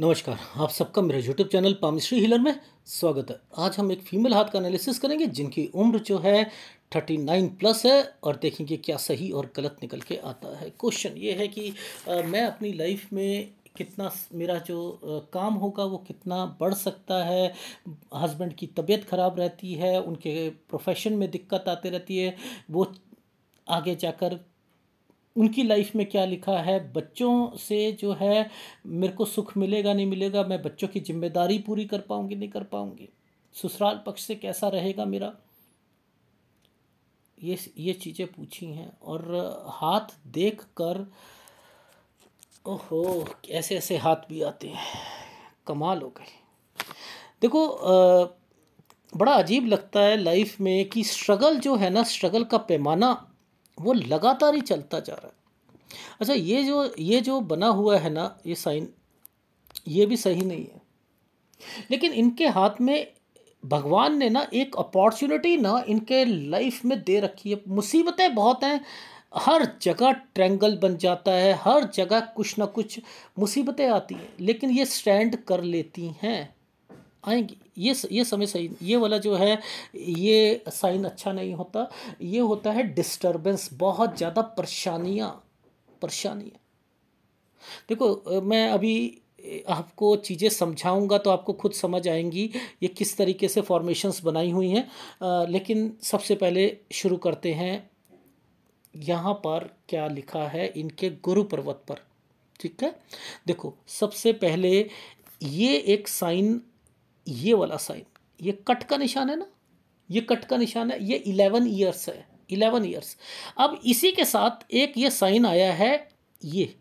नमस्कार आप सबका मेरे यूट्यूब चैनल पामिश्री हिलर में स्वागत है आज हम एक फीमेल हाथ का एनालिसिस करेंगे जिनकी उम्र जो है थर्टी नाइन प्लस है और देखेंगे क्या सही और गलत निकल के आता है क्वेश्चन ये है कि आ, मैं अपनी लाइफ में कितना मेरा जो काम होगा वो कितना बढ़ सकता है हस्बैंड की तबीयत ख़राब रहती है उनके प्रोफेशन में दिक्कत आती रहती है वो आगे जाकर उनकी लाइफ में क्या लिखा है बच्चों से जो है मेरे को सुख मिलेगा नहीं मिलेगा मैं बच्चों की जिम्मेदारी पूरी कर पाऊंगी नहीं कर पाऊंगी ससुराल पक्ष से कैसा रहेगा मेरा ये ये चीज़ें पूछी हैं और हाथ देख कर ओहो ऐसे ऐसे हाथ भी आते हैं कमाल हो गए देखो आ, बड़ा अजीब लगता है लाइफ में कि स्ट्रगल जो है ना स्ट्रगल का पैमाना वो लगातार ही चलता जा रहा है अच्छा ये जो ये जो बना हुआ है ना ये साइन ये भी सही नहीं है लेकिन इनके हाथ में भगवान ने ना एक अपॉर्चुनिटी ना इनके लाइफ में दे रखी है मुसीबतें बहुत हैं हर जगह ट्रेंगल बन जाता है हर जगह कुछ ना कुछ मुसीबतें आती हैं लेकिन ये स्टैंड कर लेती हैं आएंगी ये ये समय सही ये वाला जो है ये साइन अच्छा नहीं होता ये होता है डिस्टर्बेंस बहुत ज़्यादा परेशानियाँ परेशानियाँ देखो मैं अभी आपको चीज़ें समझाऊंगा तो आपको खुद समझ आएंगी ये किस तरीके से फॉर्मेशंस बनाई हुई हैं लेकिन सबसे पहले शुरू करते हैं यहाँ पर क्या लिखा है इनके गुरु पर्वत पर ठीक है देखो सबसे पहले ये एक साइन ये वाला साइन ये कट का निशान है ना ये कट का निशान है ये इलेवन ईयर्स है इलेवन ईयर्स अब इसी के साथ एक ये साइन आया है ये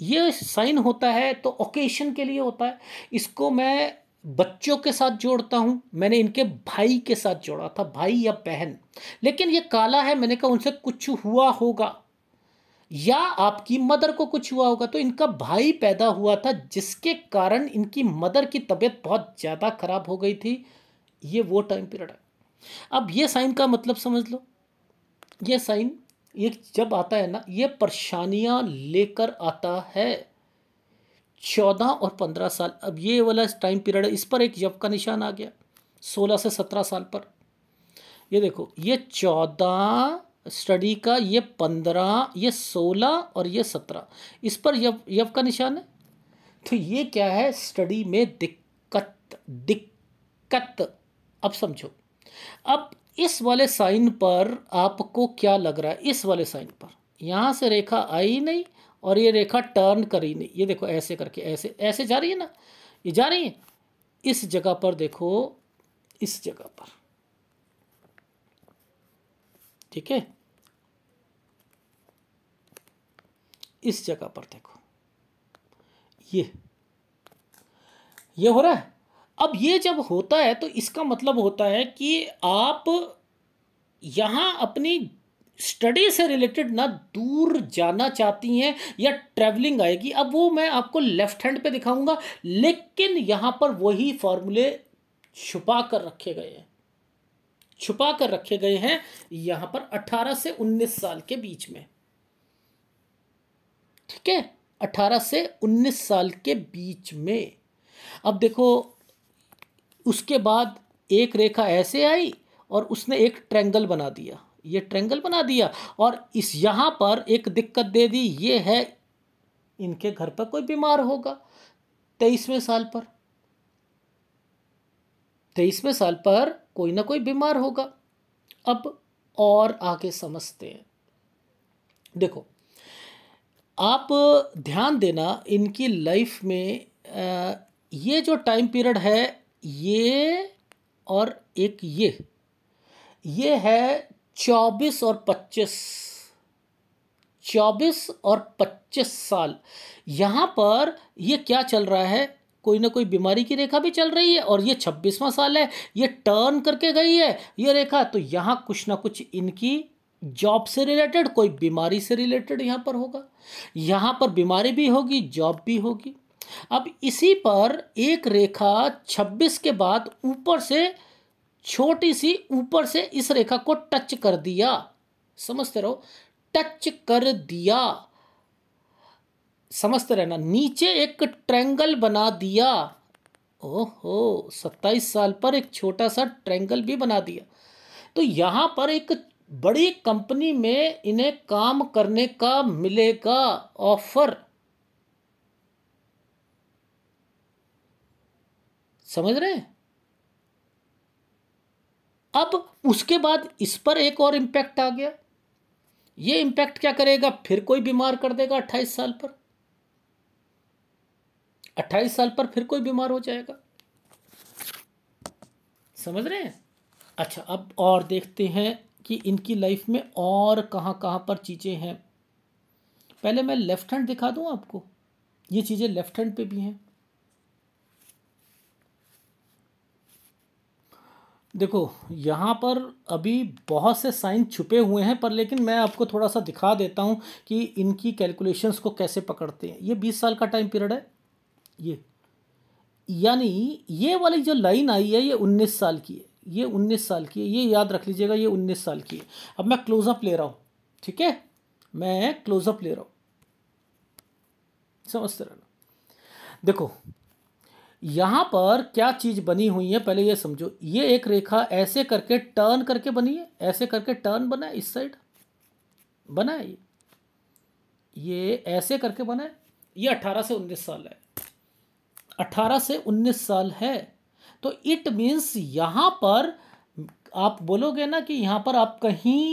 ये साइन होता है तो ओकेशन के लिए होता है इसको मैं बच्चों के साथ जोड़ता हूँ मैंने इनके भाई के साथ जोड़ा था भाई या बहन लेकिन ये काला है मैंने कहा उनसे कुछ हुआ होगा या आपकी मदर को कुछ हुआ होगा तो इनका भाई पैदा हुआ था जिसके कारण इनकी मदर की तबीयत बहुत ज़्यादा खराब हो गई थी ये वो टाइम पीरियड है अब ये साइन का मतलब समझ लो ये साइन ये जब आता है ना ये परेशानियां लेकर आता है चौदह और पंद्रह साल अब ये वाला टाइम पीरियड है इस पर एक जब का निशान आ गया सोलह से सत्रह साल पर ये देखो ये चौदह स्टडी का ये पंद्रह ये सोलह और ये सत्रह इस पर यव यव का निशान है तो ये क्या है स्टडी में दिक्कत दिक्कत अब समझो अब इस वाले साइन पर आपको क्या लग रहा है इस वाले साइन पर यहाँ से रेखा आई नहीं और ये रेखा टर्न करी नहीं ये देखो ऐसे करके ऐसे ऐसे जा रही है ना ये जा रही है इस जगह पर देखो इस जगह पर ठीक है इस जगह पर देखो ये ये हो रहा है अब ये जब होता है तो इसका मतलब होता है कि आप यहां अपनी स्टडी से रिलेटेड ना दूर जाना चाहती हैं या ट्रैवलिंग आएगी अब वो मैं आपको लेफ्ट हैंड पे दिखाऊंगा लेकिन यहां पर वही फॉर्मूले छुपा कर रखे गए हैं छुपा कर रखे गए हैं यहां पर 18 से 19 साल के बीच में ठीक है 18 से 19 साल के बीच में अब देखो उसके बाद एक रेखा ऐसे आई और उसने एक ट्रेंगल बना दिया ये ट्रेंगल बना दिया और इस यहां पर एक दिक्कत दे दी ये है इनके घर पर कोई बीमार होगा तेईसवें साल पर तेईसवें साल पर कोई ना कोई बीमार होगा अब और आगे समझते हैं देखो आप ध्यान देना इनकी लाइफ में ये जो टाइम पीरियड है ये और एक ये ये है चौबीस और पच्चीस चौबीस और पच्चीस साल यहाँ पर ये क्या चल रहा है कोई ना कोई बीमारी की रेखा भी चल रही है और ये छब्बीसवां साल है ये टर्न करके गई है ये रेखा तो यहाँ कुछ ना कुछ इनकी जॉब से रिलेटेड कोई बीमारी से रिलेटेड यहाँ पर होगा यहाँ पर बीमारी भी होगी जॉब भी होगी अब इसी पर एक रेखा 26 के बाद ऊपर से छोटी सी ऊपर से इस रेखा को टच कर दिया समझते रहो टच कर दिया समझते रहना नीचे एक ट्रैंगल बना दिया ओहो सत्ताईस साल पर एक छोटा सा ट्रैंगल भी बना दिया तो यहाँ पर एक बड़ी कंपनी में इन्हें काम करने का मिलेगा ऑफर समझ रहे हैं अब उसके बाद इस पर एक और इंपैक्ट आ गया ये इंपैक्ट क्या करेगा फिर कोई बीमार कर देगा अट्ठाईस साल पर अट्ठाईस साल पर फिर कोई बीमार हो जाएगा समझ रहे हैं अच्छा अब और देखते हैं कि इनकी लाइफ में और कहाँ कहाँ पर चीज़ें हैं पहले मैं लेफ्ट हैंड दिखा दूँ आपको ये चीज़ें लेफ्ट हैंड पे भी हैं देखो यहाँ पर अभी बहुत से साइन छुपे हुए हैं पर लेकिन मैं आपको थोड़ा सा दिखा देता हूँ कि इनकी कैलकुलेशंस को कैसे पकड़ते हैं ये बीस साल का टाइम पीरियड है ये यानी ये वाली जो लाइन आई है ये उन्नीस साल की है ये उन्नीस साल की है ये याद रख लीजिएगा ये उन्नीस साल की है अब मैं क्लोजअप ले रहा हूँ ठीक है मैं क्लोजअप ले रहा हूँ समझते रहना देखो यहाँ पर क्या चीज़ बनी हुई है पहले ये समझो ये एक रेखा ऐसे करके टर्न करके बनी है ऐसे करके टर्न बना है इस साइड बना है ये ये ऐसे करके बना है ये अट्ठारह से उन्नीस साल है 18 से 19 साल है तो इट मीन्स यहाँ पर आप बोलोगे ना कि यहाँ पर आप कहीं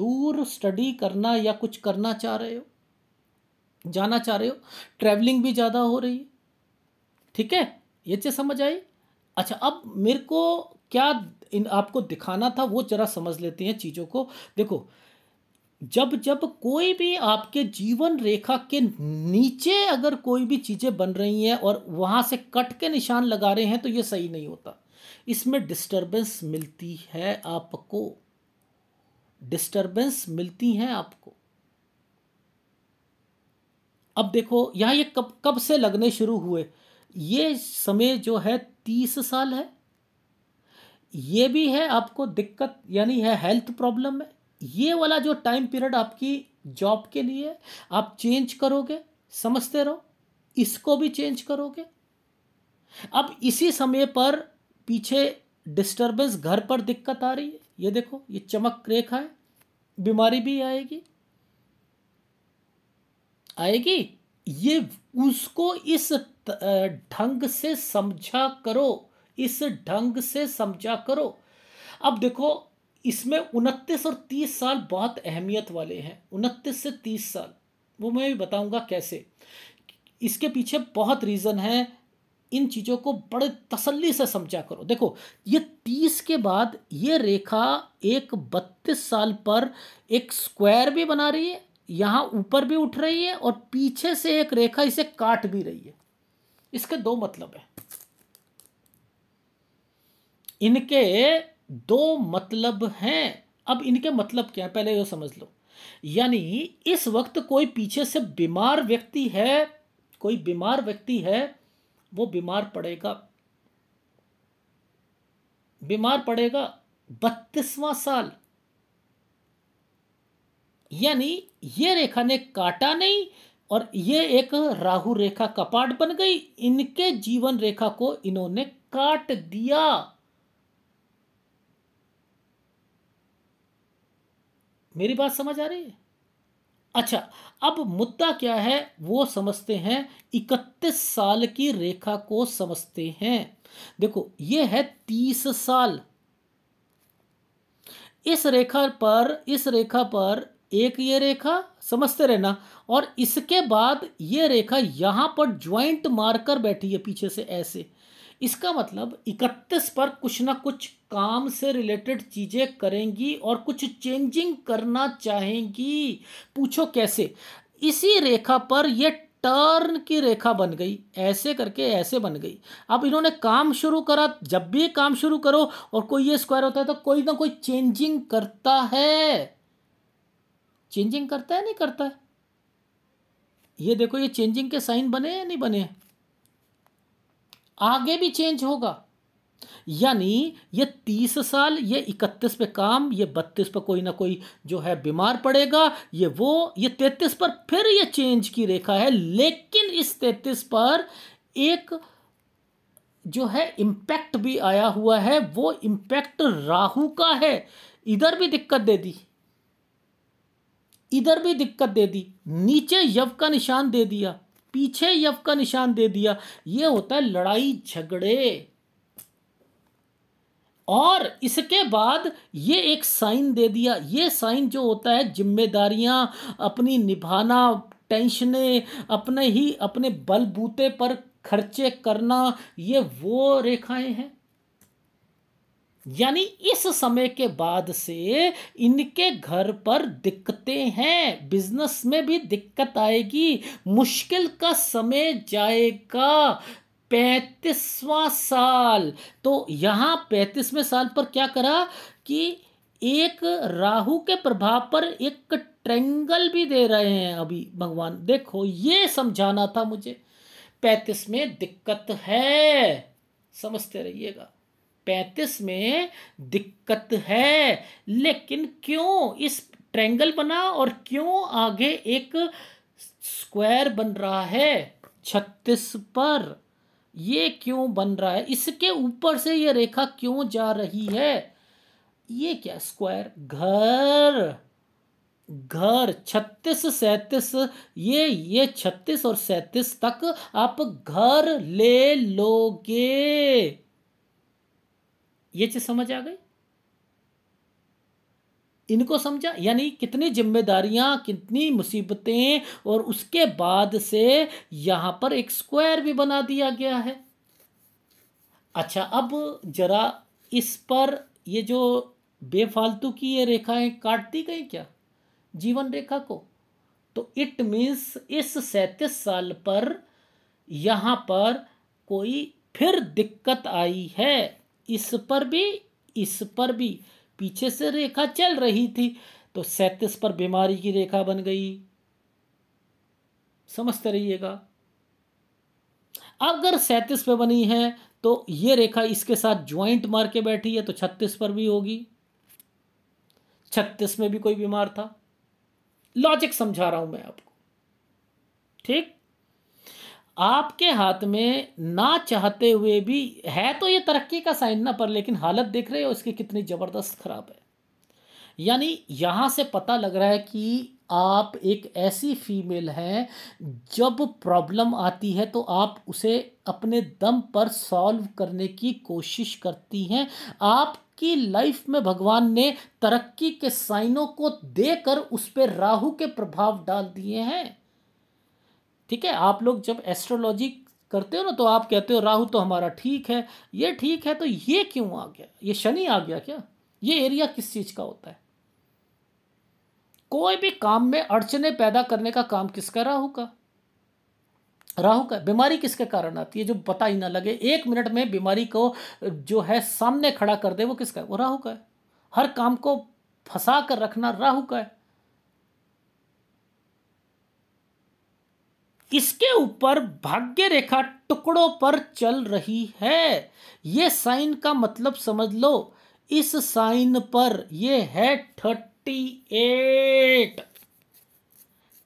दूर स्टडी करना या कुछ करना चाह रहे हो जाना चाह रहे हो ट्रैवलिंग भी ज़्यादा हो रही है ठीक है ये चीज़ समझ आई अच्छा अब मेरे को क्या इन आपको दिखाना था वो जरा समझ लेते हैं चीज़ों को देखो जब जब कोई भी आपके जीवन रेखा के नीचे अगर कोई भी चीज़ें बन रही हैं और वहाँ से कट के निशान लगा रहे हैं तो ये सही नहीं होता इसमें डिस्टरबेंस मिलती है आपको डिस्टरबेंस मिलती हैं आपको अब देखो यहाँ ये कब कब से लगने शुरू हुए ये समय जो है तीस साल है ये भी है आपको दिक्कत यानी है हेल्थ प्रॉब्लम है ये वाला जो टाइम पीरियड आपकी जॉब के लिए आप चेंज करोगे समझते रहो इसको भी चेंज करोगे अब इसी समय पर पीछे डिस्टरबेंस घर पर दिक्कत आ रही है ये देखो ये चमक रेखा है बीमारी भी आएगी आएगी ये उसको इस ढंग से समझा करो इस ढंग से समझा करो अब देखो इसमें उनतीस और तीस साल बहुत अहमियत वाले हैं उनतीस से तीस साल वो मैं भी बताऊंगा कैसे इसके पीछे बहुत रीज़न है इन चीज़ों को बड़े तसल्ली से समझा करो देखो ये तीस के बाद ये रेखा एक बत्तीस साल पर एक स्क्वायर भी बना रही है यहाँ ऊपर भी उठ रही है और पीछे से एक रेखा इसे काट भी रही है इसके दो मतलब है इनके दो मतलब हैं अब इनके मतलब क्या है पहले ये समझ लो यानी इस वक्त कोई पीछे से बीमार व्यक्ति है कोई बीमार व्यक्ति है वो बीमार पड़ेगा बीमार पड़ेगा बत्तीसवां साल यानी ये रेखा ने काटा नहीं और ये एक राहु रेखा कपाट बन गई इनके जीवन रेखा को इन्होंने काट दिया मेरी बात समझ आ रही है अच्छा अब मुद्दा क्या है वो समझते हैं इकतीस साल की रेखा को समझते हैं देखो ये है तीस साल इस रेखा पर इस रेखा पर एक ये रेखा समझते रहना और इसके बाद ये रेखा यहां पर ज्वाइंट मारकर बैठी है पीछे से ऐसे इसका मतलब इकतीस पर कुछ ना कुछ काम से रिलेटेड चीज़ें करेंगी और कुछ चेंजिंग करना चाहेंगी पूछो कैसे इसी रेखा पर यह टर्न की रेखा बन गई ऐसे करके ऐसे बन गई अब इन्होंने काम शुरू करा जब भी काम शुरू करो और कोई ये स्क्वायर होता है तो कोई ना कोई चेंजिंग करता है चेंजिंग करता है नहीं करता है ये देखो ये चेंजिंग के साइन बने या नहीं बने आगे भी चेंज होगा यानी ये तीस साल ये इकतीस पे काम ये बत्तीस पर कोई ना कोई जो है बीमार पड़ेगा ये वो ये तैतीस पर फिर ये चेंज की रेखा है लेकिन इस तैतीस पर एक जो है इम्पैक्ट भी आया हुआ है वो इम्पैक्ट राहु का है इधर भी दिक्कत दे दी इधर भी दिक्कत दे दी नीचे यव का निशान दे दिया पीछे यफ का निशान दे दिया ये होता है लड़ाई झगड़े और इसके बाद ये एक साइन दे दिया ये साइन जो होता है जिम्मेदारियां अपनी निभाना टेंशने अपने ही अपने बलबूते पर खर्चे करना ये वो रेखाएं हैं यानी इस समय के बाद से इनके घर पर दिक्कतें हैं बिजनेस में भी दिक्कत आएगी मुश्किल का समय जाएगा पैतीसवा साल तो यहाँ पैंतीसवें साल पर क्या करा कि एक राहु के प्रभाव पर एक ट्रेंगल भी दे रहे हैं अभी भगवान देखो ये समझाना था मुझे पैंतीस में दिक्कत है समझते रहिएगा पैंतीस में दिक्कत है लेकिन क्यों इस ट्रैंगल बना और क्यों आगे एक स्क्वायर बन रहा है छत्तीस पर ये क्यों बन रहा है इसके ऊपर से ये रेखा क्यों जा रही है ये क्या स्क्वायर घर घर छत्तीस सैतीस ये ये छत्तीस और सैतीस तक आप घर ले लोगे ये चीज़ समझ आ गई इनको समझा यानी कितनी जिम्मेदारियां कितनी मुसीबतें और उसके बाद से यहां पर एक स्क्वायर भी बना दिया गया है अच्छा अब जरा इस पर ये जो बेफालतू की ये रेखाएं काट दी गई क्या जीवन रेखा को तो इट मींस इस सैतीस साल पर यहां पर कोई फिर दिक्कत आई है इस पर भी इस पर भी पीछे से रेखा चल रही थी तो सैंतीस पर बीमारी की रेखा बन गई समझते रहिएगा अगर सैंतीस पे बनी है तो ये रेखा इसके साथ ज्वाइंट मार के बैठी है तो छत्तीस पर भी होगी छत्तीस में भी कोई बीमार था लॉजिक समझा रहा हूं मैं आपको ठीक आपके हाथ में ना चाहते हुए भी है तो ये तरक्की का साइन ना पर लेकिन हालत देख रहे हो इसकी कितनी ज़बरदस्त ख़राब है यानी यहाँ से पता लग रहा है कि आप एक ऐसी फीमेल हैं जब प्रॉब्लम आती है तो आप उसे अपने दम पर सॉल्व करने की कोशिश करती हैं आपकी लाइफ में भगवान ने तरक्की के साइनों को देकर उस पर राहु के प्रभाव डाल दिए हैं ठीक है आप लोग जब एस्ट्रोलॉजी करते हो ना तो आप कहते हो राहु तो हमारा ठीक है ये ठीक है तो ये क्यों आ गया ये शनि आ गया क्या ये एरिया किस चीज़ का होता है कोई भी काम में अड़चने पैदा करने का काम किसका राहु का राहु का बीमारी किसके कारण आती है जो पता ही ना लगे एक मिनट में बीमारी को जो है सामने खड़ा कर दे वो किसका है वो राहु का है हर काम को फंसा कर रखना राहु का है किसके ऊपर भाग्य रेखा टुकड़ों पर चल रही है ये साइन का मतलब समझ लो इस साइन पर ये है थर्टी एट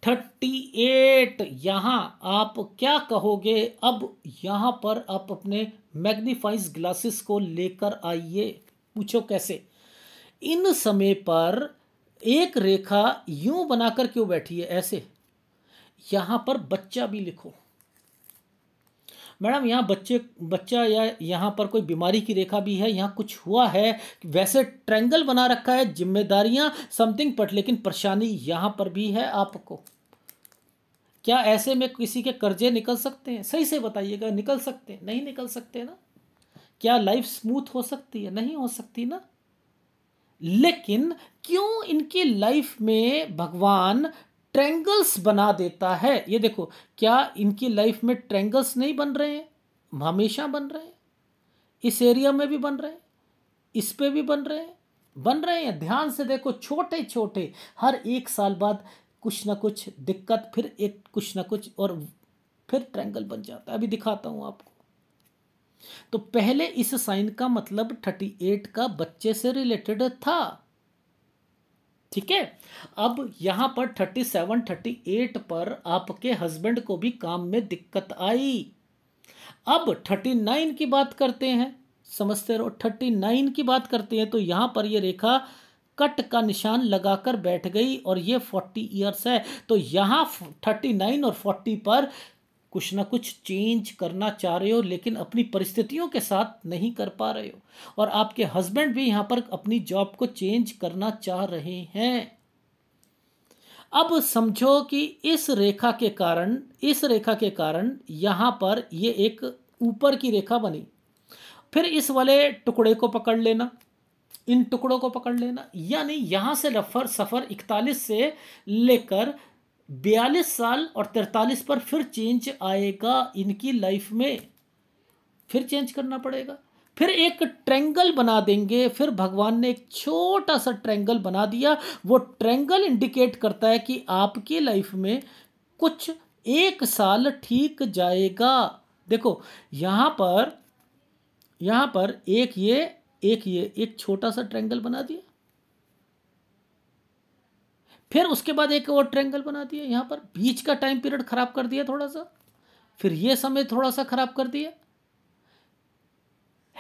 थर्टी एट यहां आप क्या कहोगे अब यहां पर आप अपने मैग्नीफाइज ग्लासेस को लेकर आइए पूछो कैसे इन समय पर एक रेखा यूं बनाकर क्यों बैठी है ऐसे यहाँ पर बच्चा भी लिखो मैडम यहाँ बच्चे बच्चा या यहाँ पर कोई बीमारी की रेखा भी है यहाँ कुछ हुआ है वैसे ट्रेंगल बना रखा है जिम्मेदारियाँ समथिंग पट लेकिन परेशानी यहाँ पर भी है आपको क्या ऐसे में किसी के कर्जे निकल सकते हैं सही से बताइएगा निकल सकते हैं नहीं निकल सकते ना क्या लाइफ स्मूथ हो सकती है नहीं हो सकती ना लेकिन क्यों इनकी लाइफ में भगवान ट्रेंगल्स बना देता है ये देखो क्या इनकी लाइफ में ट्रेंगल्स नहीं बन रहे हैं हमेशा बन रहे हैं इस एरिया में भी बन रहे हैं इस पे भी बन रहे हैं बन रहे हैं ध्यान से देखो छोटे छोटे हर एक साल बाद कुछ ना कुछ दिक्कत फिर एक कुछ ना कुछ और फिर ट्रेंगल बन जाता है अभी दिखाता हूँ आपको तो पहले इस साइन का मतलब थर्टी एट का बच्चे से रिलेटेड था ठीक है अब यहां पर थर्टी सेवन थर्टी एट पर आपके हस्बैंड को भी काम में दिक्कत आई अब थर्टी नाइन की बात करते हैं समझते रहो थर्टी नाइन की बात करते हैं तो यहां पर ये रेखा कट का निशान लगाकर बैठ गई और ये फोर्टी ईयर्स है तो यहां थर्टी नाइन और फोर्टी पर कुछ ना कुछ चेंज करना चाह रहे हो लेकिन अपनी परिस्थितियों के साथ नहीं कर पा रहे हो और आपके हस्बैंड भी यहां पर अपनी जॉब को चेंज करना चाह रहे हैं अब समझो कि इस रेखा के कारण इस रेखा के कारण यहाँ पर यह एक ऊपर की रेखा बनी फिर इस वाले टुकड़े को पकड़ लेना इन टुकड़ों को पकड़ लेना यानी यहां से रफर सफ़र इकतालीस से लेकर बयालीस साल और तैतालीस पर फिर चेंज आएगा इनकी लाइफ में फिर चेंज करना पड़ेगा फिर एक ट्रेंगल बना देंगे फिर भगवान ने एक छोटा सा ट्रेंगल बना दिया वो ट्रेंगल इंडिकेट करता है कि आपकी लाइफ में कुछ एक साल ठीक जाएगा देखो यहाँ पर यहाँ पर एक ये एक ये एक छोटा सा ट्रेंगल बना दिया फिर उसके बाद एक और ट्रैंगल बना दिया यहाँ पर बीच का टाइम पीरियड खराब कर दिया थोड़ा सा फिर ये समय थोड़ा सा खराब कर दिया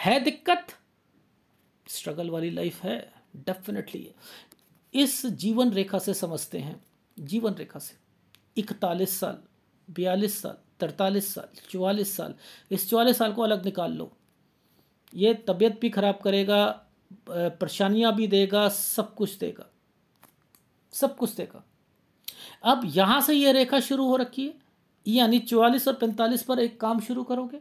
है दिक्कत स्ट्रगल वाली लाइफ है डेफिनेटली इस जीवन रेखा से समझते हैं जीवन रेखा से इकतालीस साल बयालीस साल तरतालीस साल चवालीस साल इस चवालीस साल को अलग निकाल लो ये तबीयत भी खराब करेगा परेशानियाँ भी देगा सब कुछ देगा सब कुछ देखा अब यहाँ से ये रेखा शुरू हो रखी है यानी चवालीस और पैंतालीस पर एक काम शुरू करोगे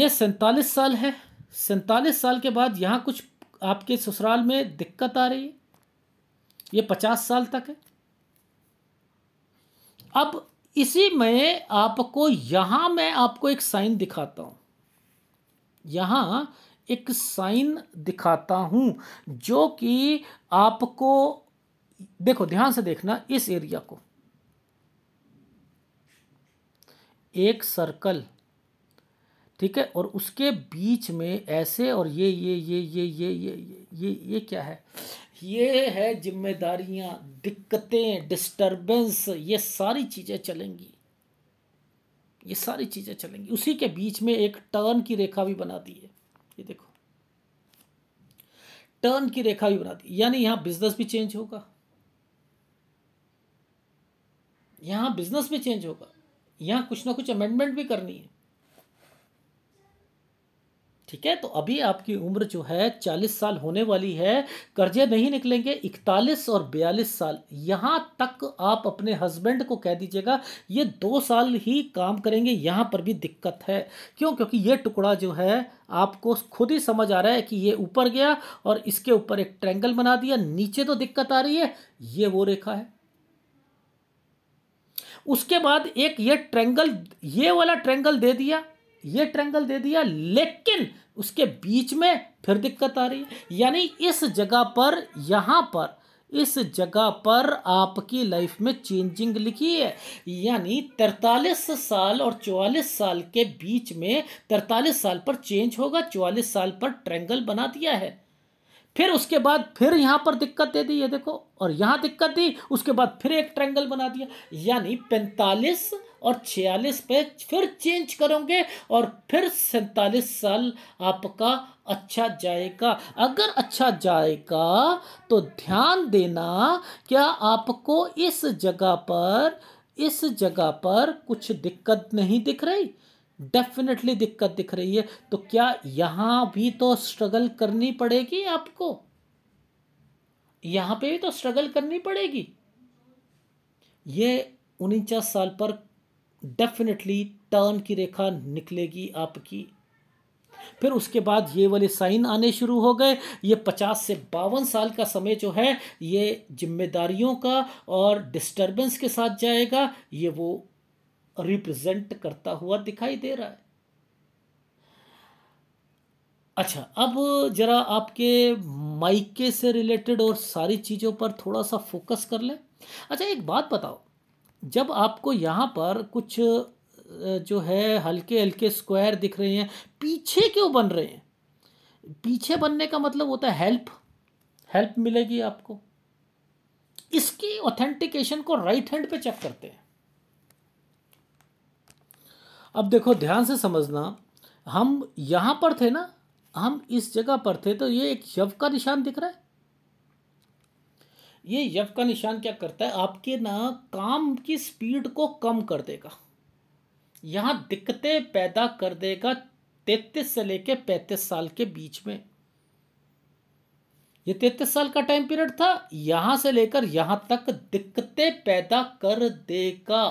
ये सैंतालीस साल है सैंतालीस साल के बाद यहाँ कुछ आपके ससुराल में दिक्कत आ रही है ये पचास साल तक है अब इसी में आपको यहाँ मैं आपको एक साइन दिखाता हूँ यहाँ एक साइन दिखाता हूं जो कि आपको देखो ध्यान से देखना इस एरिया को एक सर्कल ठीक है और उसके बीच में ऐसे और ये ये ये ये ये ये ये ये क्या है ये है जिम्मेदारियां दिक्कतें डिस्टरबेंस ये सारी चीज़ें चलेंगी ये सारी चीज़ें चलेंगी उसी के बीच में एक टर्न की रेखा भी बना दी है ये देखो टर्न की रेखा भी बना दी यानी यहां बिजनेस भी चेंज होगा यहां बिजनेस भी चेंज होगा यहां कुछ ना कुछ अमेंडमेंट भी करनी है ठीक है तो अभी आपकी उम्र जो है चालीस साल होने वाली है कर्जे नहीं निकलेंगे इकतालीस और बयालीस साल यहाँ तक आप अपने हस्बैंड को कह दीजिएगा ये दो साल ही काम करेंगे यहाँ पर भी दिक्कत है क्यों क्योंकि ये टुकड़ा जो है आपको खुद ही समझ आ रहा है कि ये ऊपर गया और इसके ऊपर एक ट्रैंगल बना दिया नीचे तो दिक्कत आ रही है ये वो रेखा है उसके बाद एक ये ट्रेंगल ये वाला ट्रेंगल दे दिया ये ट्रेंगल दे दिया लेकिन उसके बीच में फिर दिक्कत आ रही है यानी इस जगह पर यहाँ पर इस जगह पर आपकी लाइफ में चेंजिंग लिखी है यानी तैतालीस साल और चौवालीस साल के बीच में तैतालीस साल पर चेंज होगा चौवालीस साल पर ट्रेंगल बना दिया है फिर उसके बाद फिर यहाँ पर दिक्कत दे दी ये देखो और यहाँ दिक्कत दी उसके बाद फिर एक ट्रेंगल बना दिया यानी पैंतालीस और छियालीस पे फिर चेंज करोगे और फिर सैतालीस साल आपका अच्छा जाएगा अगर अच्छा जाएगा तो ध्यान देना क्या आपको इस जगह पर इस जगह पर कुछ दिक्कत नहीं दिख रही डेफिनेटली दिक्कत दिख रही है तो क्या यहां भी तो स्ट्रगल करनी पड़ेगी आपको यहां पे भी तो स्ट्रगल करनी पड़ेगी ये उनचास साल पर डेफिनेटली टर्न की रेखा निकलेगी आपकी फिर उसके बाद ये वाले साइन आने शुरू हो गए ये पचास से बावन साल का समय जो है ये जिम्मेदारियों का और डिस्टरबेंस के साथ जाएगा ये वो रिप्रेजेंट करता हुआ दिखाई दे रहा है अच्छा अब ज़रा आपके माइके से रिलेटेड और सारी चीज़ों पर थोड़ा सा फोकस कर लें अच्छा एक बात बताओ जब आपको यहाँ पर कुछ जो है हल्के हल्के स्क्वायर दिख रहे हैं पीछे क्यों बन रहे हैं पीछे बनने का मतलब होता है हेल्प हेल्प मिलेगी आपको इसकी ऑथेंटिकेशन को राइट हैंड पे चेक करते हैं अब देखो ध्यान से समझना हम यहाँ पर थे ना हम इस जगह पर थे तो ये एक शव का निशान दिख रहा है ये यव का निशान क्या करता है आपके ना काम की स्पीड को कम कर देगा यहाँ दिक्कतें पैदा कर देगा तैतीस से लेके पैंतीस साल के बीच में ये तैतीस साल का टाइम पीरियड था यहां से लेकर यहां तक दिक्कतें पैदा कर देगा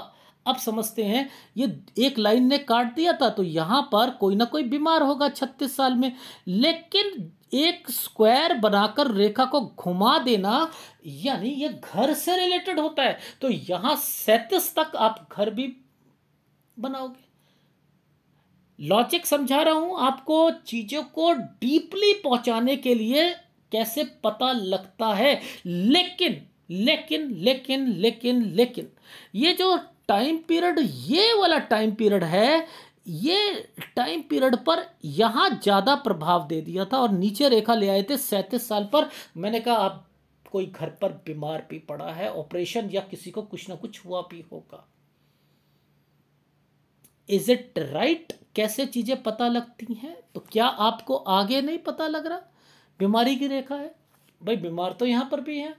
अब समझते हैं ये एक लाइन ने काट दिया था तो यहां पर कोई ना कोई बीमार होगा छत्तीस साल में लेकिन एक स्क्वायर बनाकर रेखा को घुमा देना यानी ये घर से रिलेटेड होता है तो यहां सैतीस तक आप घर भी बनाओगे लॉजिक समझा रहा हूं आपको चीजों को डीपली पहुंचाने के लिए कैसे पता लगता है लेकिन लेकिन लेकिन लेकिन लेकिन ये जो टाइम पीरियड ये वाला टाइम पीरियड है ये टाइम पीरियड पर यहाँ ज़्यादा प्रभाव दे दिया था और नीचे रेखा ले आए थे सैंतीस साल पर मैंने कहा आप कोई घर पर बीमार भी पड़ा है ऑपरेशन या किसी को कुछ ना कुछ हुआ भी होगा इज इट राइट कैसे चीज़ें पता लगती हैं तो क्या आपको आगे नहीं पता लग रहा बीमारी की रेखा है भाई बीमार तो यहां पर भी है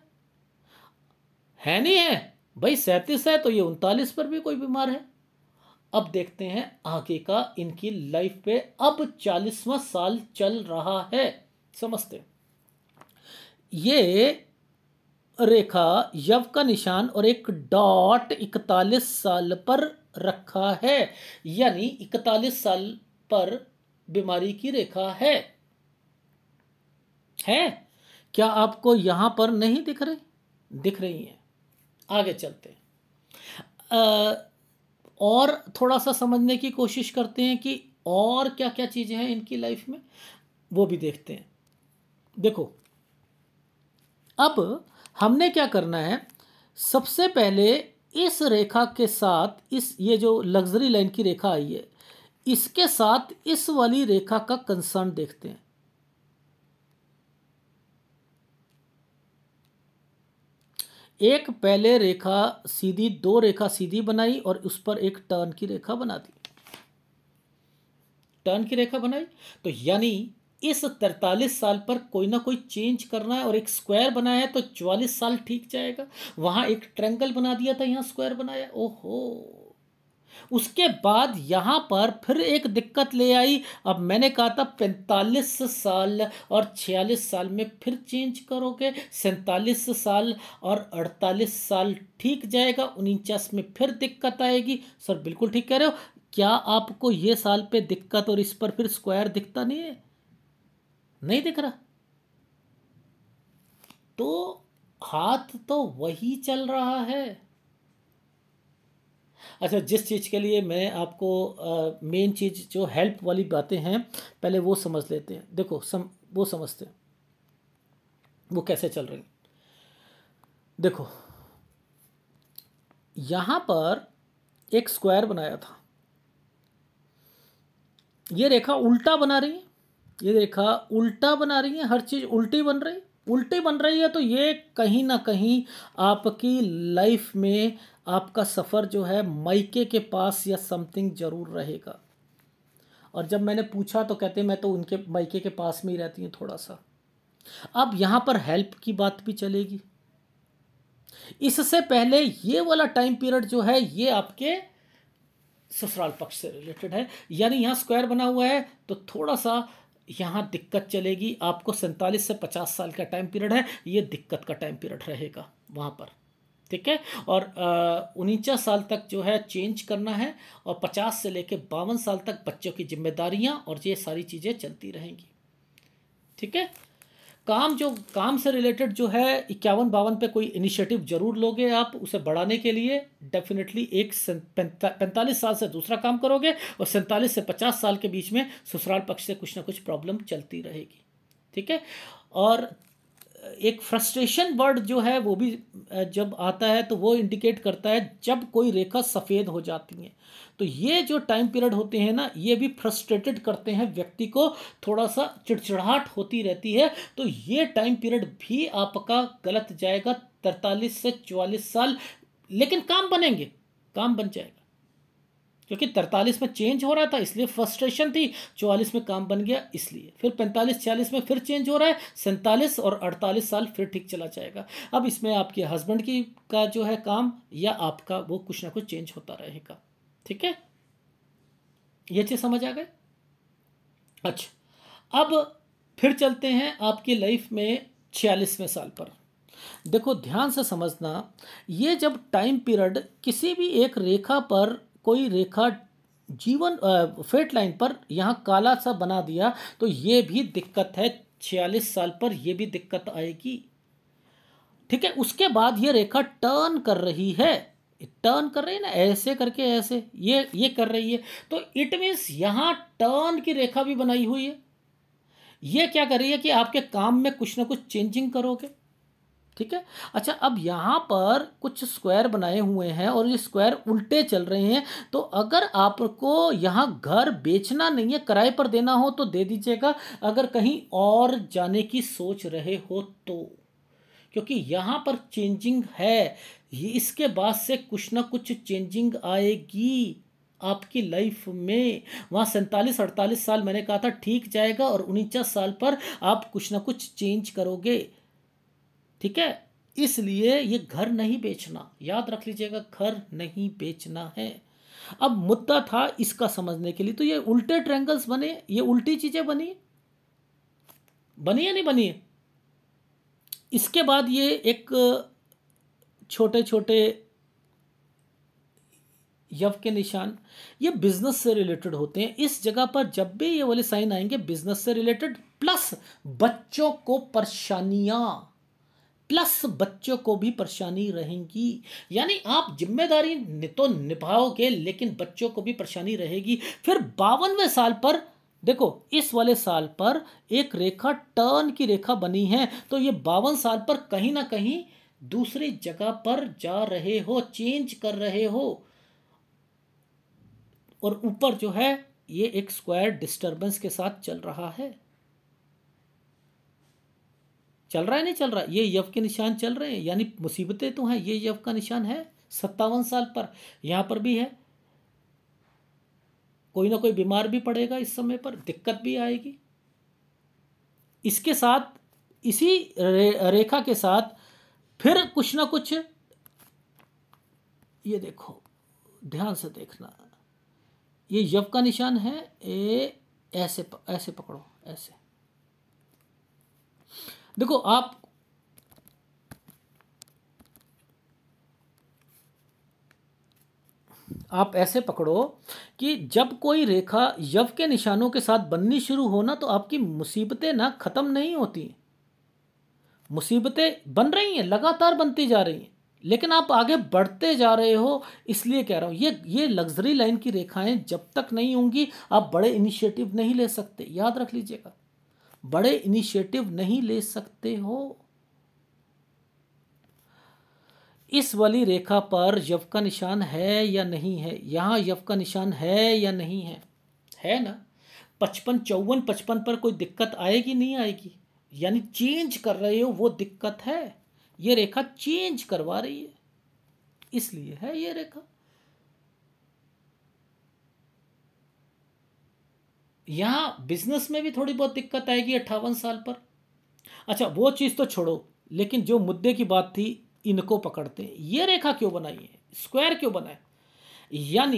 है नहीं है भाई सैंतीस है तो ये उनतालीस पर भी कोई बीमार है अब देखते हैं आगे का इनकी लाइफ पे अब चालीसवा साल चल रहा है समझते ये रेखा यव का निशान और एक डॉट इकतालीस साल पर रखा है यानी इकतालीस साल पर बीमारी की रेखा है है क्या आपको यहां पर नहीं दिख रही दिख रही है आगे चलते आ, और थोड़ा सा समझने की कोशिश करते हैं कि और क्या क्या चीज़ें हैं इनकी लाइफ में वो भी देखते हैं देखो अब हमने क्या करना है सबसे पहले इस रेखा के साथ इस ये जो लग्जरी लाइन की रेखा आई है इसके साथ इस वाली रेखा का कंसर्न देखते हैं एक पहले रेखा सीधी दो रेखा सीधी बनाई और उस पर एक टर्न की रेखा बना दी टर्न की रेखा बनाई तो यानी इस तैतालीस साल पर कोई ना कोई चेंज करना है और एक स्क्वायर बनाया है तो चवालीस साल ठीक जाएगा वहां एक ट्रेंगल बना दिया था यहां स्क्वायर बनाया ओहो उसके बाद यहाँ पर फिर एक दिक्कत ले आई अब मैंने कहा था पैंतालीस साल और छियालीस साल में फिर चेंज करोगे सैंतालीस साल और अड़तालीस साल ठीक जाएगा उनचास में फिर दिक्कत आएगी सर बिल्कुल ठीक कह रहे हो क्या आपको ये साल पे दिक्कत और इस पर फिर स्क्वायर दिखता नहीं है नहीं दिख रहा तो हाथ तो वही चल रहा है अच्छा जिस चीज़ के लिए मैं आपको मेन चीज़ जो हेल्प वाली बातें हैं पहले वो समझ लेते हैं देखो सम वो समझते हैं वो कैसे चल रही देखो यहाँ पर एक स्क्वायर बनाया था ये रेखा उल्टा बना रही है ये रेखा उल्टा बना रही है हर चीज़ उल्टी बन रही उल्टी बन रही है तो ये कहीं ना कहीं आपकी लाइफ में आपका सफ़र जो है मैके के पास या समथिंग ज़रूर रहेगा और जब मैंने पूछा तो कहते मैं तो उनके मैके के पास में ही रहती हूँ थोड़ा सा अब यहाँ पर हेल्प की बात भी चलेगी इससे पहले ये वाला टाइम पीरियड जो है ये आपके ससुराल पक्ष से रिलेटेड है यानी यहाँ स्क्वायर बना हुआ है तो थोड़ा सा यहाँ दिक्कत चलेगी आपको सैंतालीस से पचास साल का टाइम पीरियड है ये दिक्कत का टाइम पीरियड रहेगा वहाँ पर ठीक है और उनचास साल तक जो है चेंज करना है और पचास से लेकर बावन साल तक बच्चों की जिम्मेदारियां और ये सारी चीज़ें चलती रहेंगी ठीक है काम जो काम से रिलेटेड जो है इक्यावन बावन पे कोई इनिशिएटिव जरूर लोगे आप उसे बढ़ाने के लिए डेफिनेटली एक पैंतालीस साल से दूसरा काम करोगे और सैंतालीस से पचास साल के बीच में ससुराल पक्ष से कुछ ना कुछ प्रॉब्लम चलती रहेगी ठीक है और एक फ्रस्ट्रेशन वर्ड जो है वो भी जब आता है तो वो इंडिकेट करता है जब कोई रेखा सफ़ेद हो जाती है तो ये जो टाइम पीरियड होते हैं ना ये भी फ्रस्ट्रेटेड करते हैं व्यक्ति को थोड़ा सा चिड़चिड़ाहट होती रहती है तो ये टाइम पीरियड भी आपका गलत जाएगा तरतालीस से चवालीस साल लेकिन काम बनेंगे काम बन जाएगा क्योंकि तरतालीस में चेंज हो रहा था इसलिए फ्रस्ट्रेशन थी चौवालीस में काम बन गया इसलिए फिर पैंतालीस छियालीस में फिर चेंज हो रहा है सैंतालीस और अड़तालीस साल फिर ठीक चला जाएगा अब इसमें आपके हस्बैंड की का जो है काम या आपका वो कुछ ना कुछ चेंज होता रहेगा ठीक है ये चीज़ समझ आ गए अच्छा अब फिर चलते हैं आपकी लाइफ में छियालीसवें साल पर देखो ध्यान से समझना ये जब टाइम पीरियड किसी भी एक रेखा पर कोई रेखा जीवन फेट लाइन पर यहाँ काला सा बना दिया तो ये भी दिक्कत है छियालीस साल पर यह भी दिक्कत आएगी ठीक है उसके बाद ये रेखा टर्न कर रही है टर्न कर रही है ना ऐसे करके ऐसे ये ये कर रही है तो इट मीन्स यहाँ टर्न की रेखा भी बनाई हुई है ये क्या कर रही है कि आपके काम में कुछ ना कुछ चेंजिंग करोगे ठीक है अच्छा अब यहाँ पर कुछ स्क्वायर बनाए हुए हैं और ये स्क्वायर उल्टे चल रहे हैं तो अगर आपको यहाँ घर बेचना नहीं है किराए पर देना हो तो दे दीजिएगा अगर कहीं और जाने की सोच रहे हो तो क्योंकि यहाँ पर चेंजिंग है ये इसके बाद से कुछ ना कुछ चेंजिंग आएगी आपकी लाइफ में वहाँ सैंतालीस अड़तालीस साल मैंने कहा था ठीक जाएगा और उनचास साल पर आप कुछ ना कुछ चेंज करोगे ठीक है इसलिए ये घर नहीं बेचना याद रख लीजिएगा घर नहीं बेचना है अब मुद्दा था इसका समझने के लिए तो ये उल्टे ट्रैंगल्स बने ये उल्टी चीज़ें बनी बनी या नहीं बनी इसके बाद ये एक छोटे छोटे यव के निशान ये बिजनेस से रिलेटेड होते हैं इस जगह पर जब भी ये वाले साइन आएंगे बिजनेस से रिलेटेड प्लस बच्चों को परेशानियां प्लस बच्चों को भी परेशानी रहेगी यानी आप जिम्मेदारी तो निभाओगे लेकिन बच्चों को भी परेशानी रहेगी फिर बावनवे साल पर देखो इस वाले साल पर एक रेखा टर्न की रेखा बनी है तो ये बावन साल पर कहीं ना कहीं दूसरी जगह पर जा रहे हो चेंज कर रहे हो और ऊपर जो है ये एक स्क्वायर डिस्टरबेंस के साथ चल रहा है चल रहा है नहीं चल रहा ये यव के निशान चल रहे हैं यानी मुसीबतें तो हैं ये यव का निशान है सत्तावन साल पर यहाँ पर भी है कोई ना कोई बीमार भी पड़ेगा इस समय पर दिक्कत भी आएगी इसके साथ इसी रे, रेखा के साथ फिर कुछ ना कुछ ये देखो ध्यान से देखना ये यव का निशान है ए ऐसे ऐसे पकड़ो ऐसे देखो आप आप ऐसे पकड़ो कि जब कोई रेखा यव के निशानों के साथ बननी शुरू हो ना तो आपकी मुसीबतें ना ख़त्म नहीं होती मुसीबतें बन रही हैं लगातार बनती जा रही हैं लेकिन आप आगे बढ़ते जा रहे हो इसलिए कह रहा हूं ये ये लग्जरी लाइन की रेखाएं जब तक नहीं होंगी आप बड़े इनिशिएटिव नहीं ले सकते याद रख लीजिएगा बड़े इनिशिएटिव नहीं ले सकते हो इस वाली रेखा पर यव का निशान है या नहीं है यहां यव का निशान है या नहीं है है ना पचपन चौवन पचपन पर कोई दिक्कत आएगी नहीं आएगी यानी चेंज कर रहे हो वो दिक्कत है ये रेखा चेंज करवा रही है इसलिए है ये रेखा यहाँ बिजनेस में भी थोड़ी बहुत दिक्कत आएगी अट्ठावन साल पर अच्छा वो चीज़ तो छोड़ो लेकिन जो मुद्दे की बात थी इनको पकड़ते हैं ये रेखा क्यों बनाई है स्क्वायर क्यों बनाए यानी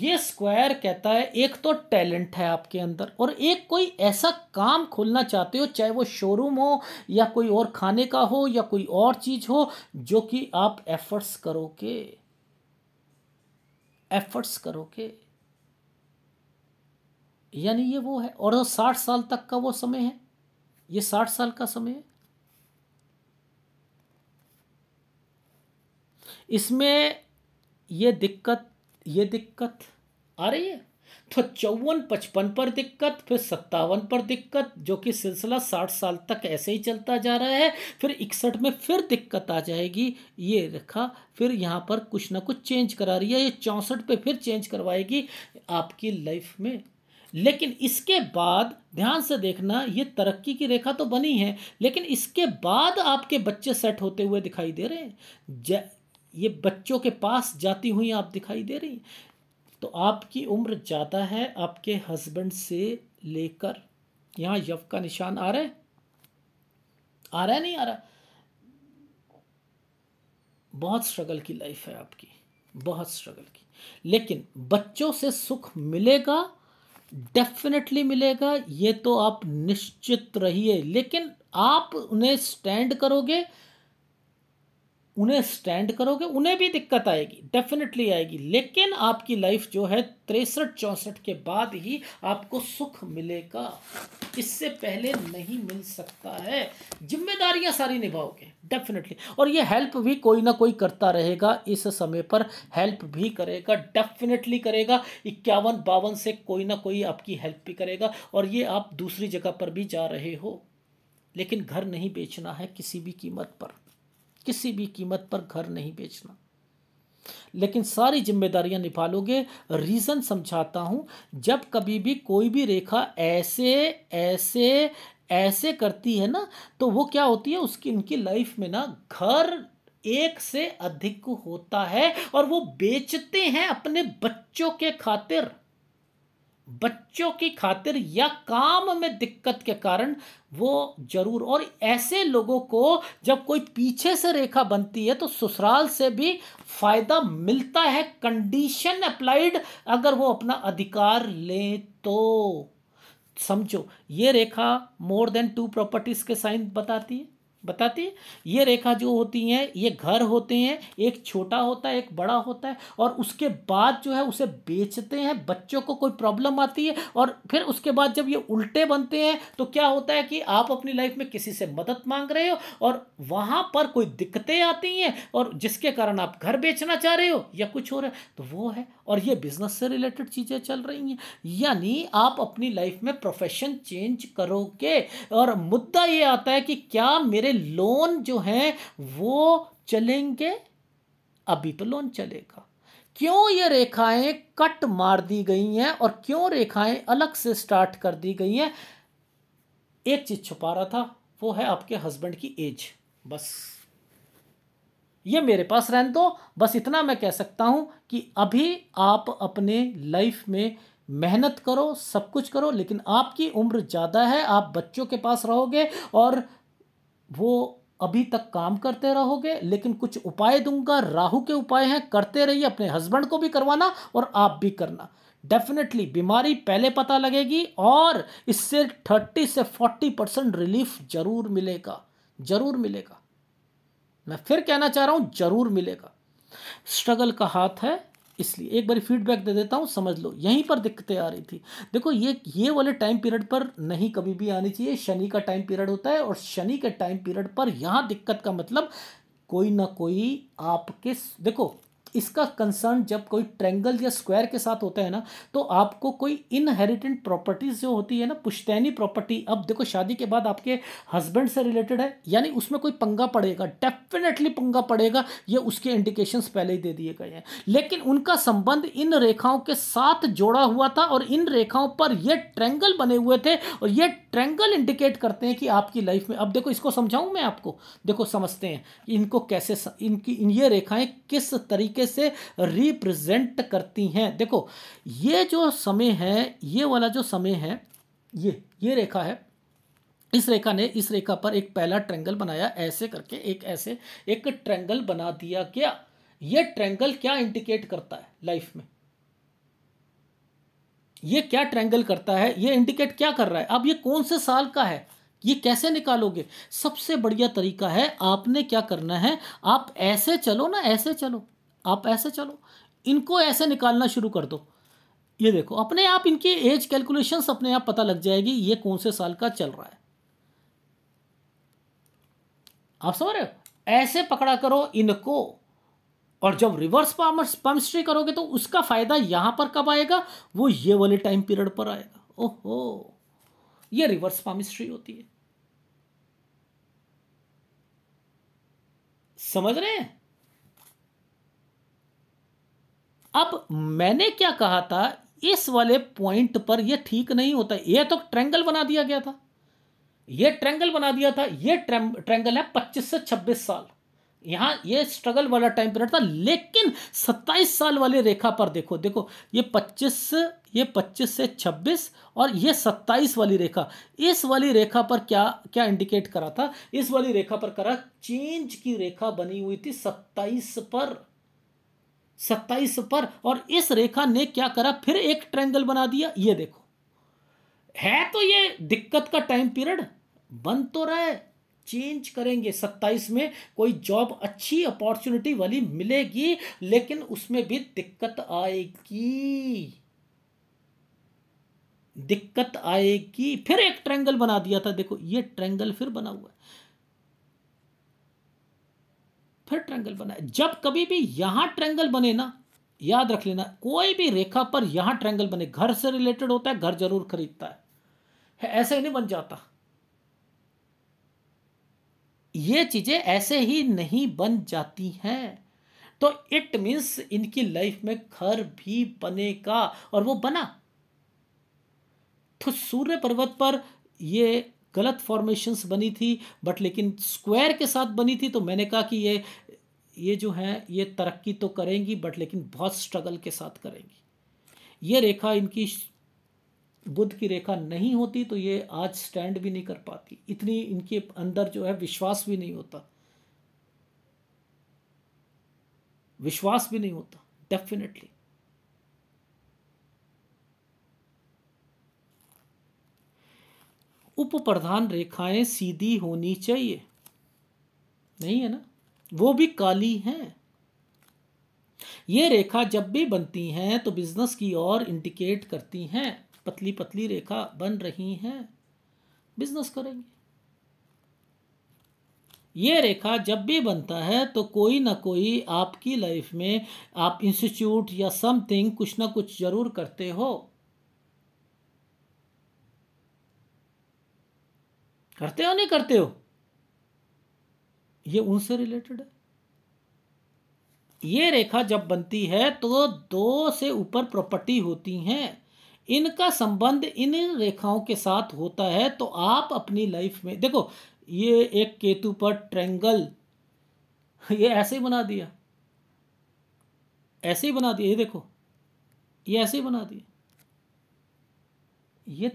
ये स्क्वायर कहता है एक तो टैलेंट है आपके अंदर और एक कोई ऐसा काम खोलना चाहते हो चाहे वो शोरूम हो या कोई और खाने का हो या कोई और चीज़ हो जो कि आप एफर्ट्स करोगे एफर्ट्स करोगे यानी ये वो है और साठ साल तक का वो समय है ये साठ साल का समय है इसमें ये दिक्कत ये दिक्कत आ रही है तो चौवन पचपन पर दिक्कत फिर सत्तावन पर दिक्कत जो कि सिलसिला साठ साल तक ऐसे ही चलता जा रहा है फिर इकसठ में फिर दिक्कत आ जाएगी ये रखा फिर यहाँ पर कुछ ना कुछ चेंज करा रही है ये चौंसठ पे फिर चेंज करवाएगी आपकी लाइफ में लेकिन इसके बाद ध्यान से देखना ये तरक्की की रेखा तो बनी है लेकिन इसके बाद आपके बच्चे सेट होते हुए दिखाई दे रहे हैं ये बच्चों के पास जाती हुई आप दिखाई दे रही तो आपकी उम्र ज़्यादा है आपके हस्बैंड से लेकर यहाँ यव का निशान आ रहा है आ रहा है नहीं आ रहा बहुत स्ट्रगल की लाइफ है आपकी बहुत स्ट्रगल की लेकिन बच्चों से सुख मिलेगा डेफिनेटली मिलेगा ये तो आप निश्चित रहिए लेकिन आप उन्हें स्टैंड करोगे उन्हें स्टैंड करोगे उन्हें भी दिक्कत आएगी डेफिनेटली आएगी लेकिन आपकी लाइफ जो है तिरसठ चौंसठ के बाद ही आपको सुख मिलेगा इससे पहले नहीं मिल सकता है जिम्मेदारियां सारी निभाओगे डेफिनेटली और ये हेल्प भी कोई ना कोई करता रहेगा इस समय पर हेल्प भी करेगा डेफिनेटली करेगा इक्यावन बावन से कोई ना कोई आपकी हेल्प भी करेगा और ये आप दूसरी जगह पर भी जा रहे हो लेकिन घर नहीं बेचना है किसी भी कीमत पर किसी भी कीमत पर घर नहीं बेचना लेकिन सारी जिम्मेदारियां निभा लोगे रीज़न समझाता हूँ जब कभी भी कोई भी रेखा ऐसे ऐसे ऐसे करती है ना तो वो क्या होती है उसकी इनकी लाइफ में ना घर एक से अधिक होता है और वो बेचते हैं अपने बच्चों के खातिर बच्चों की खातिर या काम में दिक्कत के कारण वो जरूर और ऐसे लोगों को जब कोई पीछे से रेखा बनती है तो ससुराल से भी फायदा मिलता है कंडीशन अप्लाइड अगर वो अपना अधिकार ले तो समझो ये रेखा मोर देन टू प्रॉपर्टीज के साइन बताती है बताती ये रेखा जो होती हैं ये घर होते हैं एक छोटा होता है एक बड़ा होता है और उसके बाद जो है उसे बेचते हैं बच्चों को कोई प्रॉब्लम आती है और फिर उसके बाद जब ये उल्टे बनते हैं तो क्या होता है कि आप अपनी लाइफ में किसी से मदद मांग रहे हो और वहाँ पर कोई दिक्कतें आती हैं और जिसके कारण आप घर बेचना चाह रहे हो या कुछ हो रहा है तो वो है और ये बिजनेस से रिलेटेड चीज़ें चल रही हैं यानी आप अपनी लाइफ में प्रोफेशन चेंज करोगे और मुद्दा ये आता है कि क्या मेरे लोन जो हैं वो चलेंगे अभी तो लोन चलेगा क्यों ये रेखाएं कट मार दी गई हैं और क्यों रेखाएं अलग से स्टार्ट कर दी गई हैं एक चीज छुपा रहा था वो है आपके हस्बैंड की एज बस ये मेरे पास रहने दो बस इतना मैं कह सकता हूं कि अभी आप अपने लाइफ में मेहनत करो सब कुछ करो लेकिन आपकी उम्र ज़्यादा है आप बच्चों के पास रहोगे और वो अभी तक काम करते रहोगे लेकिन कुछ उपाय दूंगा राहु के उपाय हैं करते रहिए अपने हस्बैंड को भी करवाना और आप भी करना डेफिनेटली बीमारी पहले पता लगेगी और इससे थर्टी से फोर्टी परसेंट रिलीफ जरूर मिलेगा जरूर मिलेगा मैं फिर कहना चाह रहा हूं जरूर मिलेगा स्ट्रगल का हाथ है इसलिए एक बार फीडबैक दे देता हूँ समझ लो यहीं पर दिक्कतें आ रही थी देखो ये ये वाले टाइम पीरियड पर नहीं कभी भी आनी चाहिए शनि का टाइम पीरियड होता है और शनि के टाइम पीरियड पर यहाँ दिक्कत का मतलब कोई ना कोई आपके देखो इसका कंसर्न जब कोई ट्रेंगल या स्क्वायर के साथ होता है ना तो आपको कोई इनहेरिटेंट प्रॉपर्टीज जो होती है ना पुश्तैनी प्रॉपर्टी अब देखो शादी के बाद आपके हस्बैंड से रिलेटेड है यानी उसमें कोई पंगा पड़ेगा डेफिनेटली पंगा पड़ेगा ये उसके इंडिकेशन पहले ही दे दिए गए हैं लेकिन उनका संबंध इन रेखाओं के साथ जोड़ा हुआ था और इन रेखाओं पर यह ट्रेंगल बने हुए थे और यह ट्रेंगल इंडिकेट करते हैं कि आपकी लाइफ में अब देखो इसको समझाऊं मैं आपको देखो समझते हैं इनको कैसे इनकी इन ये रेखाएं किस तरीके तरीके से रिप्रेजेंट करती हैं देखो ये जो समय है ये वाला जो समय है ये ये रेखा है इस रेखा ने इस रेखा पर एक पहला ट्रेंगल बनाया ऐसे करके एक ऐसे एक ट्रेंगल बना दिया क्या ये ट्रेंगल क्या इंडिकेट करता है लाइफ में ये क्या ट्रेंगल करता है ये इंडिकेट क्या कर रहा है अब ये कौन से साल का है ये कैसे निकालोगे सबसे बढ़िया तरीका है आपने क्या करना है आप ऐसे चलो ना ऐसे चलो आप ऐसे चलो इनको ऐसे निकालना शुरू कर दो ये देखो अपने आप इनके एज कैलकुलेशंस अपने आप पता लग जाएगी ये कौन से साल का चल रहा है आप समझ रहे हो ऐसे पकड़ा करो इनको और जब रिवर्स पामर्स पामस्ट्री करोगे तो उसका फ़ायदा यहां पर कब आएगा वो ये वाले टाइम पीरियड पर आएगा ओहो ये रिवर्स पामिस्ट्री होती है समझ रहे हैं अब मैंने क्या कहा था इस वाले पॉइंट पर यह ठीक नहीं होता यह तो ट्रेंगल बना दिया गया था यह ट्रेंगल बना दिया था यह ट्रेंगल है 25 से 26 साल यहां ये स्ट्रगल वाला टाइम पीरियड था लेकिन 27 साल वाले रेखा पर देखो देखो ये 25 ये 25 से 26 और ये 27 वाली रेखा इस वाली रेखा पर क्या क्या इंडिकेट करा था इस वाली रेखा पर करा चेंज की रेखा बनी हुई थी 27 पर सत्ताईस पर और इस रेखा ने क्या करा फिर एक ट्रायंगल बना दिया ये देखो है तो ये दिक्कत का टाइम पीरियड बन तो रहा है चेंज करेंगे सत्ताईस में कोई जॉब अच्छी अपॉर्चुनिटी वाली मिलेगी लेकिन उसमें भी दिक्कत आएगी दिक्कत आएगी फिर एक ट्रायंगल बना दिया था देखो ये ट्रायंगल फिर बना हुआ है फिर ट्रेंगल बना जब कभी भी यहाँ ट्रेंगल बने ना याद रख लेना कोई भी रेखा पर यहाँ ट्रेंगल बने घर से रिलेटेड होता है घर जरूर खरीदता है, ऐसे ही नहीं बन जाता ये चीज़ें ऐसे ही नहीं बन जाती हैं तो इट मीन्स इनकी लाइफ में घर भी बनेगा और वो बना तो सूर्य पर्वत पर ये गलत फॉर्मेशंस बनी थी बट लेकिन स्क्वायर के साथ बनी थी तो मैंने कहा कि ये ये जो है ये तरक्की तो करेंगी बट लेकिन बहुत स्ट्रगल के साथ करेंगी ये रेखा इनकी बुद्ध की रेखा नहीं होती तो ये आज स्टैंड भी नहीं कर पाती इतनी इनके अंदर जो है विश्वास भी नहीं होता विश्वास भी नहीं होता डेफिनेटली उप प्रधान रेखाएं सीधी होनी चाहिए नहीं है ना वो भी काली हैं ये रेखा जब भी बनती हैं तो बिजनेस की ओर इंडिकेट करती हैं पतली पतली रेखा बन रही हैं बिजनेस करेंगे ये रेखा जब भी बनता है तो कोई ना कोई आपकी लाइफ में आप इंस्टीट्यूट या समथिंग कुछ ना कुछ ज़रूर करते हो करते हो नहीं करते हो ये उनसे रिलेटेड है ये रेखा जब बनती है तो दो से ऊपर प्रॉपर्टी होती हैं इनका संबंध इन रेखाओं के साथ होता है तो आप अपनी लाइफ में देखो ये एक केतु पर ट्रेंगल ये ऐसे ही बना दिया ऐसे ही बना दिया ये देखो ये ऐसे ही बना दिया ये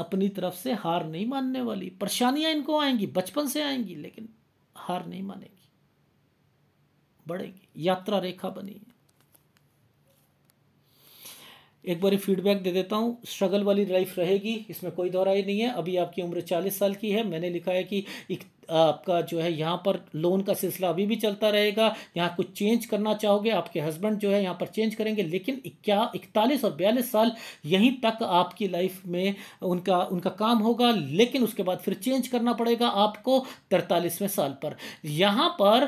अपनी तरफ से हार नहीं मानने वाली परेशानियां इनको आएंगी बचपन से आएंगी लेकिन हार नहीं मानेगी बढ़ेगी यात्रा रेखा बनी है एक बार फीडबैक दे देता हूँ स्ट्रगल वाली लाइफ रहेगी इसमें कोई दोहराई नहीं है अभी आपकी उम्र चालीस साल की है मैंने लिखा है कि आपका जो है यहाँ पर लोन का सिलसिला अभी भी चलता रहेगा यहाँ कुछ चेंज करना चाहोगे आपके हस्बैंड जो है यहाँ पर चेंज करेंगे लेकिन क्या इकतालीस और बयालीस साल यहीं तक आपकी लाइफ में उनका उनका काम होगा लेकिन उसके बाद फिर चेंज करना पड़ेगा आपको तरतालीसवें साल पर यहाँ पर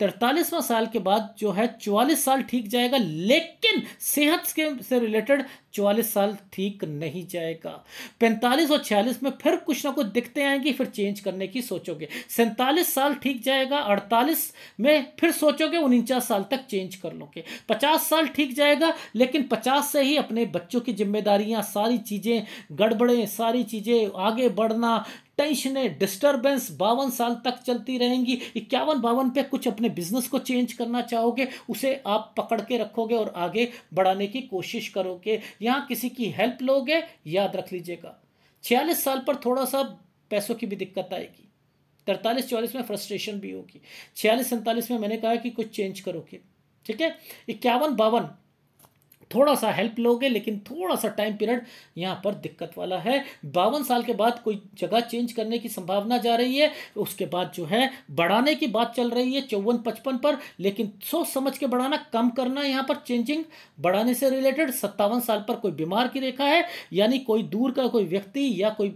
तरतालीसवें साल के बाद जो है चौवालीस साल ठीक जाएगा लेकिन सेहत के से रिलेटेड चौवालीस साल ठीक नहीं जाएगा पैंतालीस और छियालीस में फिर कुछ ना कुछ दिखते आएंगे फिर चेंज करने की सोच सोचोगे सैंतालीस साल ठीक जाएगा अड़तालीस में फिर सोचोगे उनचास साल तक चेंज कर लोगे पचास साल ठीक जाएगा लेकिन पचास से ही अपने बच्चों की जिम्मेदारियां सारी चीज़ें गड़बड़ें सारी चीज़ें आगे बढ़ना टेंशनें डिस्टर्बेंस बावन साल तक चलती रहेंगी इक्यावन बावन पे कुछ अपने बिजनेस को चेंज करना चाहोगे उसे आप पकड़ के रखोगे और आगे बढ़ाने की कोशिश करोगे यहाँ किसी की हेल्प लोगे याद रख लीजिएगा छियालीस साल पर थोड़ा सा पैसों की भी दिक्कत आएगी तरतालीस चौवालीस में फ्रस्ट्रेशन भी होगी छियालीस सैंतालीस में मैंने कहा कि कुछ चेंज करोगे ठीक है इक्यावन बावन थोड़ा सा हेल्प लोगे लेकिन थोड़ा सा टाइम पीरियड यहाँ पर दिक्कत वाला है बावन साल के बाद कोई जगह चेंज करने की संभावना जा रही है उसके बाद जो है बढ़ाने की बात चल रही है चौवन पचपन पर लेकिन सोच समझ के बढ़ाना कम करना यहाँ पर चेंजिंग बढ़ाने से रिलेटेड सत्तावन साल पर कोई बीमार की रेखा है यानी कोई दूर का कोई व्यक्ति या कोई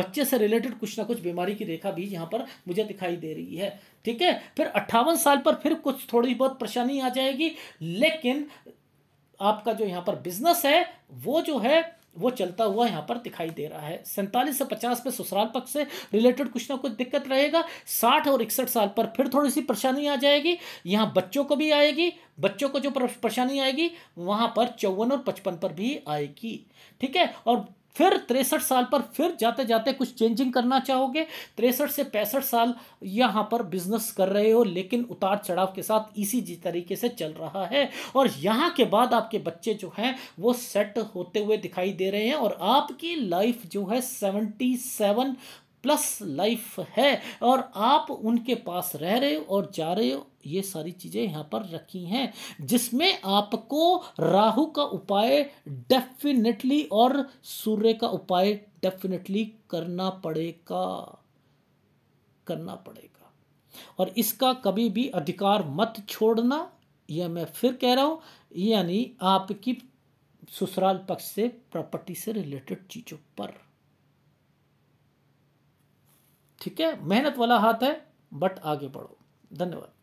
बच्चे से रिलेटेड कुछ ना कुछ बीमारी की रेखा भी यहाँ पर मुझे दिखाई दे रही है ठीक है फिर अट्ठावन साल पर फिर कुछ थोड़ी बहुत परेशानी आ जाएगी लेकिन आपका जो यहाँ पर बिजनेस है वो जो है वो चलता हुआ यहाँ पर दिखाई दे रहा है सैंतालीस से पचास पे ससुराल पक्ष से रिलेटेड कुछ ना कुछ दिक्कत रहेगा साठ और इकसठ साल पर फिर थोड़ी सी परेशानी आ जाएगी यहाँ बच्चों को भी आएगी बच्चों को जो परेशानी आएगी वहाँ पर चौवन और पचपन पर भी आएगी ठीक है और फिर तिरसठ साल पर फिर जाते जाते कुछ चेंजिंग करना चाहोगे तिरसठ से पैंसठ साल यहाँ पर बिजनेस कर रहे हो लेकिन उतार चढ़ाव के साथ इसी जी तरीके से चल रहा है और यहाँ के बाद आपके बच्चे जो हैं वो सेट होते हुए दिखाई दे रहे हैं और आपकी लाइफ जो है सेवेंटी सेवन प्लस लाइफ है और आप उनके पास रह रहे हो और जा रहे हो ये सारी चीज़ें यहाँ पर रखी हैं जिसमें आपको राहु का उपाय डेफिनेटली और सूर्य का उपाय डेफिनेटली करना पड़ेगा करना पड़ेगा और इसका कभी भी अधिकार मत छोड़ना यह मैं फिर कह रहा हूँ यानी आपकी ससुराल पक्ष से प्रॉपर्टी से रिलेटेड चीज़ों पर ठीक है मेहनत वाला हाथ है बट आगे बढ़ो धन्यवाद